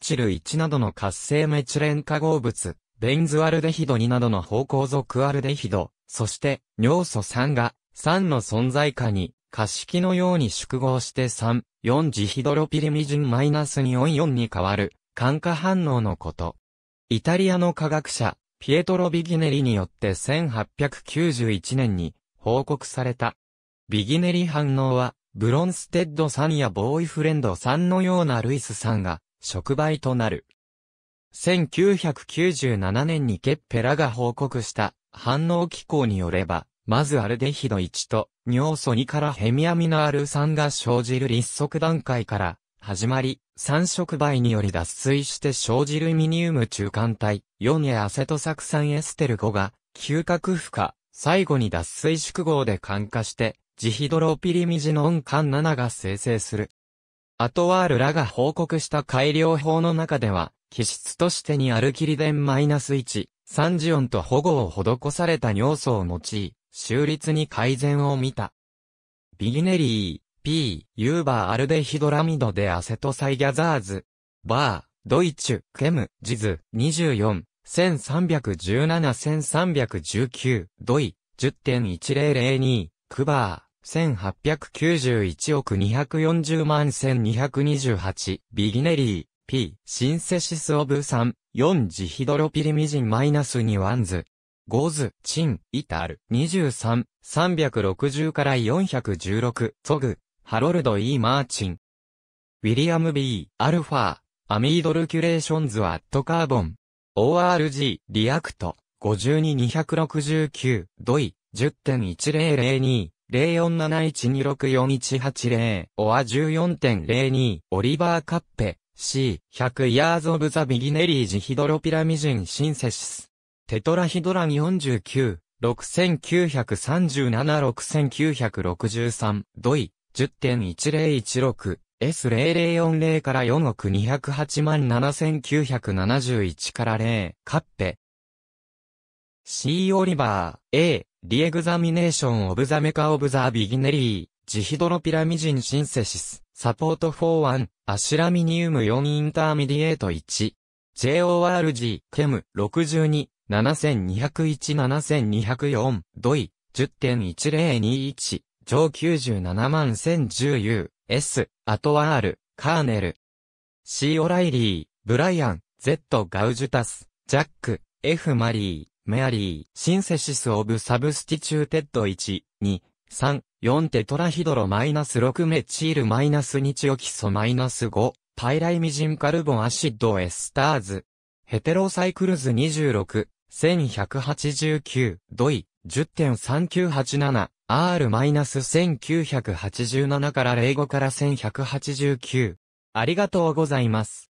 チル1などの活性メチレン化合物、ベンズアルデヒド2などの方向属アルデヒド、そして尿素酸が酸の存在下に加式のように縮合して3、4ジヒドロピリミジンマイナス244に変わる感化反応のこと。イタリアの科学者、ピエトロ・ビギネリによって1891年に報告された。ビギネリ反応は、ブロンステッド酸やボーイフレンド酸のようなルイス酸が触媒となる。1997年にケッペラが報告した反応機構によれば、まずアルデヒド1と尿素2からヘミアミノル3が生じる立足段階から始まり、3触媒により脱水して生じるミニウム中間体、4へアセトサクサンエステル5が嗅覚負荷、最後に脱水縮合で緩化して、ジヒドロピリミジノン缶7が生成する。アトワールらが報告した改良法の中では、気質としてにアルキリデス -1、サンジオンと保護を施された尿素を用い、収率に改善を見た。ビギネリー、P、ユーバーアルデヒドラミドでアセトサイギャザーズ、バー、ドイチュ、ケム、ジズ、24、1317-1319、ドイ、10.1002、クバー、1891億240万1228ビギネリー P シンセシスオブ3 4ジヒドロピリミジンマイナス2ワンズゴズ、チン、イタル、23、360から416、トグ、ハロルド・ E・ マーチン。ウィリアム・ B・ アルファ、アミードルキュレーションズ・アット・カーボン。ORG、リアクト、52269、ドイ、10.1002 0471264180オア14.02オリバーカッペ C100 Years of the b e g i n n ヒドロピラミジンシンセシステトラヒドラ49 6937-6963ドイ 10.1016S0040 から4億208万7971から0カッペ C オリバー A リエグザミネーションオブザメカオブザビギネリー、ジヒドロピラミジンシンセシス、サポート41、アシラミニウム4インターミディエート1、JORG、ケム62、7201-7204、ドイ、10.1021、上97万 1010U、S、アトワール、カーネル。C オライリー、ブライアン、Z ガウジュタス、ジャック、F マリー。メアリー、シンセシスオブサブスティチューテッド1、2、3、4テトラヒドロマイナス6メチールマイナス2チオキソマイナス5、パイライミジンカルボンアシッドエスターズ。ヘテロサイクルズ26、1189、ドイ、10.3987、R-1987 から05から1189。ありがとうございます。